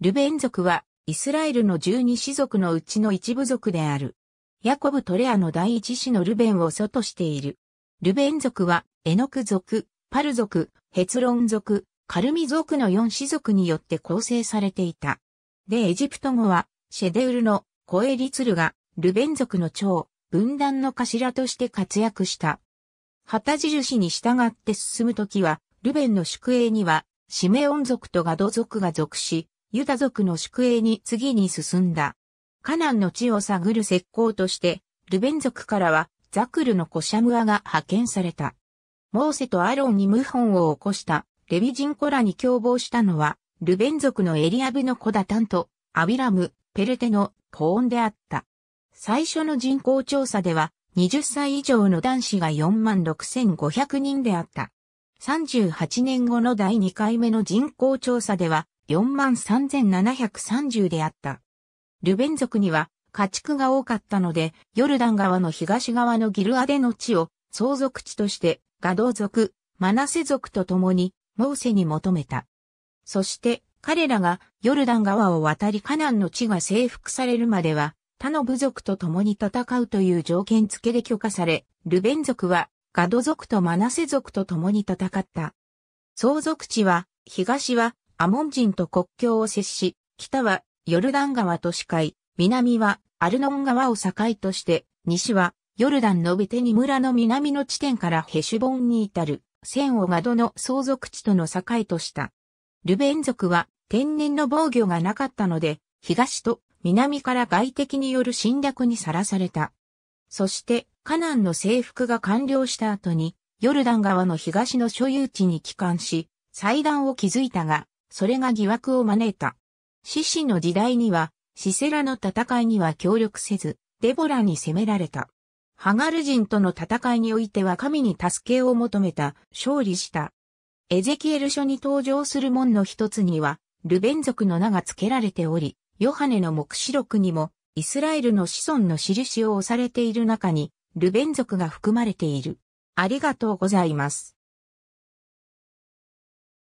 ルベン族は、イスラエルの十二氏族のうちの一部族である。ヤコブ・トレアの第一子のルベンを祖としている。ルベン族は、エノク族、パル族、ヘツロン族、カルミ族の四氏族によって構成されていた。で、エジプト語は、シェデウルのコエリツルが、ルベン族の長、分断の頭として活躍した。旗印に従って進むときは、ルベンの宿営には、シメオン族とガド族が属し、ユダ族の宿営に次に進んだ。カナンの地を探る石膏として、ルベン族からはザクルのコシャムアが派遣された。モーセとアロンに謀反を起こしたレビ人コラに共謀したのは、ルベン族のエリアブのコダタンと、アビラム、ペルテのポーンであった。最初の人口調査では、20歳以上の男子が46,500人であった。38年後の第2回目の人口調査では、43,730であった。ルベン族には家畜が多かったので、ヨルダン川の東側のギルアデの地を相続地としてガドー族、マナセ族と共にモーセに求めた。そして彼らがヨルダン川を渡りカナンの地が征服されるまでは他の部族と共に戦うという条件付けで許可され、ルベン族はガド族とマナセ族と共に戦った。相続地は東はアモン人と国境を接し、北はヨルダン川と司会、南はアルノン川を境として、西はヨルダンのベテニ村の南の地点からヘシュボンに至る、千王ガドの相続地との境とした。ルベン族は天然の防御がなかったので、東と南から外敵による侵略にさらされた。そして、カナンの征服が完了した後に、ヨルダン川の東の所有地に帰還し、祭壇を築いたが、それが疑惑を招いた。獅子の時代には、シセラの戦いには協力せず、デボラに攻められた。ハガル人との戦いにおいては神に助けを求めた、勝利した。エゼキエル書に登場する門の一つには、ルベン族の名が付けられており、ヨハネの目視録にも、イスラエルの子孫の印を押されている中に、ルベン族が含まれている。ありがとうございます。